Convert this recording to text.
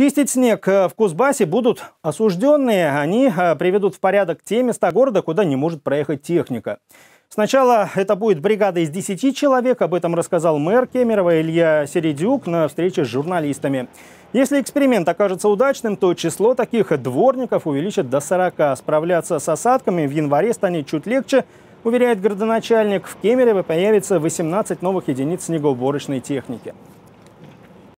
Чистить снег э, в Кузбассе будут осужденные. Они э, приведут в порядок те места города, куда не может проехать техника. Сначала это будет бригада из 10 человек, об этом рассказал мэр Кемерова Илья Середюк на встрече с журналистами. Если эксперимент окажется удачным, то число таких дворников увеличат до 40. Справляться с осадками в январе станет чуть легче, уверяет городоначальник. В Кемерово появится 18 новых единиц снегоуборочной техники.